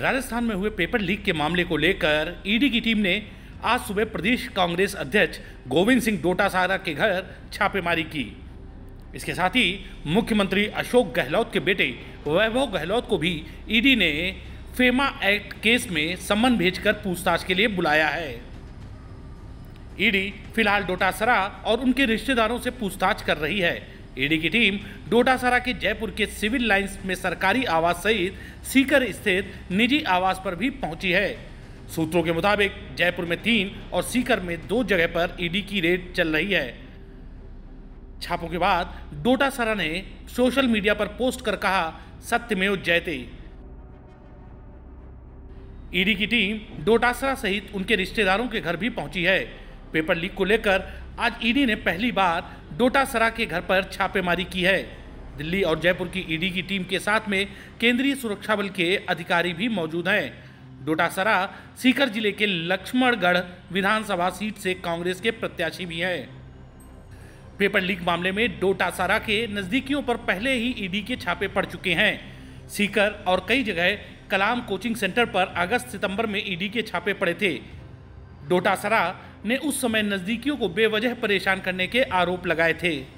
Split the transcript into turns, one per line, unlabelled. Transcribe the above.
राजस्थान में हुए paper leak के मामले को लेकर ईडी की टीम ने आज सुबह प्रदेश कांग्रेस अध्यक्ष गोविंद सिंह डोटासारा के घर छापेमारी की इसके साथ ही मुख्यमंत्री अशोक गहलोत के बेटे वैभव गहलोत को भी ईडी ने फेमा एक्ट केस में समन भेजकर पूछताछ के लिए बुलाया है ईडी फिलहाल डोटासरा और उनके रिश्तेदारों से पूछताछ कर रही है ईडी की टीम डोटासरा के जयपुर के सिविल लाइंस में सरकारी आवास सहित सीकर स्थित निजी आवास पर भी पहुंची है सूत्रों के मुताबिक जयपुर में तीन और सीकर में दो जगह पर ईडी की रेड चल रही है छापों के बाद डोटासरा ने सोशल मीडिया पर पोस्ट कर कहा सत्य में जयते ईडी की टीम डोटासरा सहित उनके रिश्तेदारों के घर भी पहुंची है पेपर लीक को लेकर आज ईडी ने पहली बार डोटासरा के घर पर छापेमारी की है दिल्ली और जयपुर की ईडी की टीम के साथ में केंद्रीय सुरक्षा बल के अधिकारी भी मौजूद हैं डोटासरा सीकर जिले के लक्ष्मणगढ़ विधानसभा सीट से कांग्रेस के प्रत्याशी भी हैं पेपर लीक मामले में डोटासरा के नज़दीकियों पर पहले ही ईडी के छापे पड़ चुके हैं सीकर और कई जगह कलाम कोचिंग सेंटर पर अगस्त सितंबर में ईडी के छापे पड़े थे डोटासरा ने उस समय नज़दीकियों को बेवजह परेशान करने के आरोप लगाए थे